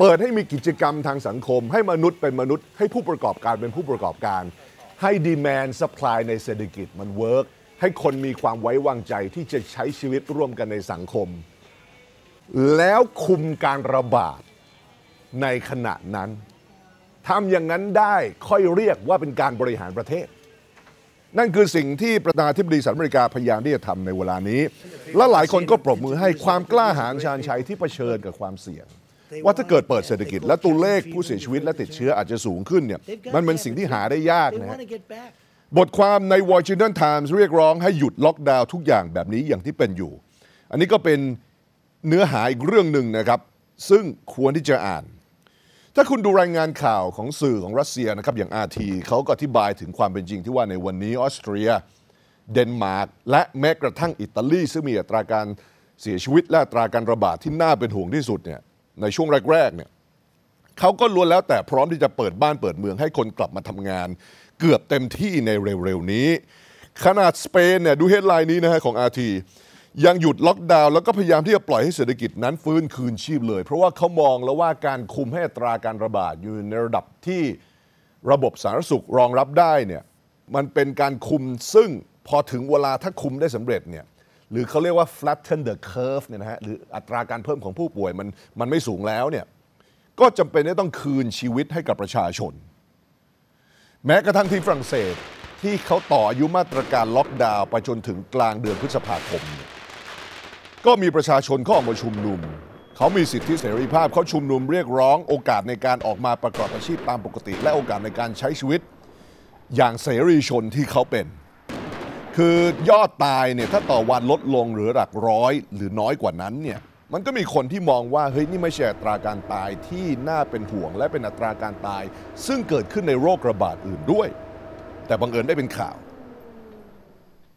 เปิดให้มีกิจกรรมทางสังคมให้มนุษย์เป็นมนุษย์ให้ผู้ประกอบการเป็นผู้ประกอบการให้ดีแมนสป라이ในเศรษฐกิจมันเวิร์กให้คนมีความไว้วางใจที่จะใช้ชีวิตร่วมกันในสังคมแล้วคุมการระบาดในขณะนั้นทำอย่างนั้นได้ค่อยเรียกว่าเป็นการบริหารประเทศนั่นคือสิ่งที่ประธานาธิบดีสหรัฐอเมริกาพยายามที่จะทำในเวลานี้และหลายคนก็ปรบมือให้ความกล้าหาญชาญชัยที่เผชิญกับความเสี่ยงว่าถ้าเกิดเปิดเศรษฐกิจและตัวเลขผู้เสียชีวิตและติดเชื้ออาจจะสูงขึ้นเนี่ยมันเป็นสิ่งที่หาได้ยากนะบทความใน Washington Times เรียกร้องให้หยุดล็อกดาวน์ทุกอย่างแบบนี้อย่างที่เป็นอยู่ อันนี้ก็เป็นเนื้อหาอีกเรื่องหนึ่งนะครับ ซึ่งควรที่จะอ่าน ถ้าคุณดูรายงานข่าวของสื่อของรัสเซียนะครับ อย่างอาทีเขาก็อธิบายถึงความเป็นจริงที่ว่าในวันนี้ออสเตรียเดนมาร์กและแม้กระทั่งอิตาลี ซึ่งมีอัตราการเสียชีวิตและอัตราการระบาดที่น่าเป็นห่วงที่สุดเนี่ยในช่วงแรก ๆเนี่ยเขาก็ล้วนแล้วแต่พร้อมที่จะเปิดบ้านเปิดเมืองให้คนกลับมาทำงานเกือบเต็มที่ในเร็ว ๆ นี้ ขนาดสเปนเนี่ยดูเฮดไลน์นี้นะฮะของอาทียังหยุดล็อกดาวน์แล้วก็พยายามที่จะปล่อยให้เศรษฐกิจนั้นฟื้นคืนชีพเลย เพราะว่าเขามองแล้วว่าการคุมให้ตราการระบาดอยู่ในระดับที่ระบบสาธารณสุขรองรับได้เนี่ยมันเป็นการคุมซึ่งพอถึงเวลาถ้าคุมได้สำเร็จเนี่ยหรือเขาเรียกว่า flatten the curve เนี่ยนะฮะหรืออัตราการเพิ่มของผู้ป่วยมันมันไม่สูงแล้วเนี่ยก็จำเป็นที่ต้องคืนชีวิตให้กับประชาชน แม้กระทั่งที่ฝรั่งเศสที่เขาต่ออายุมาตรการล็อกดาวน์ไปจนถึงกลางเดือนพฤษภาคม ก็มีประชาชนเขาออกมาชุมนุม เขามีสิทธิเสรีภาพเขาชุมนุมเรียกร้องโอกาสในการออกมาประกอบอาชีพตามปกติและโอกาสในการใช้ชีวิตอย่างเสรีชนที่เขาเป็นคือยอดตายเนี่ยถ้าต่อวันลดลงหรือหลักร้อย หรือน้อยกว่านั้นเนี่ยมันก็มีคนที่มองว่าเฮ้ยนี่ไม่ใช่อัตราการตายที่น่าเป็นห่วงและเป็นอัตราการตาย ซึ่งเกิดขึ้นในโรคระบาดอื่นด้วย แต่บังเอิญได้เป็นข่าว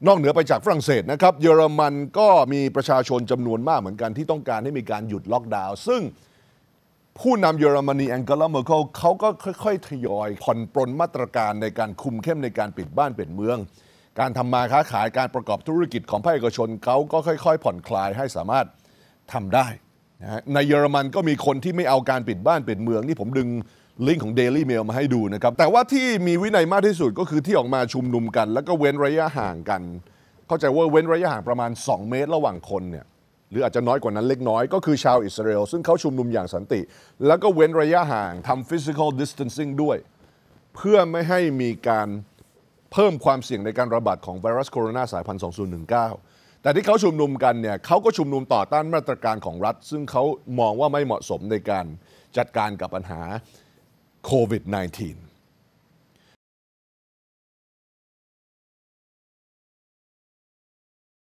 นอกเหนือไปจากฝรั่งเศสนะครับเยอรมันก็มีประชาชนจำนวนมากเหมือนกันที่ต้องการให้มีการหยุดล็อกดาวน์ซึ่งผู้นำเยอรมนีแองเกลาเมอร์เคิลเขาก็ค่อยๆทยอยผ่อนปรนมาตรการในการคุมเข้มในการปิดบ้านเปิดเมืองการทำมาค้าขายการประกอบธุรกิจของภาคเอกชน เขาก็ค่อย ๆ ผ่อนคลายให้สามารถทำได้นะในเยอรมันก็มีคนที่ไม่เอาการปิดบ้านปิดเมือง นี่ผมดึงลิงก์ของ Daily Mail มาให้ดูนะครับ แต่ว่าที่มีวินัยมากที่สุดก็คือที่ออกมาชุมนุมกัน แล้วก็เว้นระยะห่างกัน เข้าใจว่าเว้นระยะห่างประมาณ 2 เมตรระหว่างคนเนี่ยหรืออาจจะน้อยกว่านั้นเล็กน้อย ก็คือชาวอิสราเอลซึ่งเขาชุมนุมอย่างสันติแล้วก็เว้นระยะห่างทำ physical distancing ด้วยเพื่อไม่ให้มีการเพิ่มความเสี่ยงในการระบาดของไวรัสโคโรนาสายพันธุ์ 2019 แต่ที่เขาชุมนุมกันเนี่ยเขาก็ชุมนุมต่อต้านมาตรการของรัฐ ซึ่งเขามองว่าไม่เหมาะสมในการจัดการกับปัญหาโควิด -19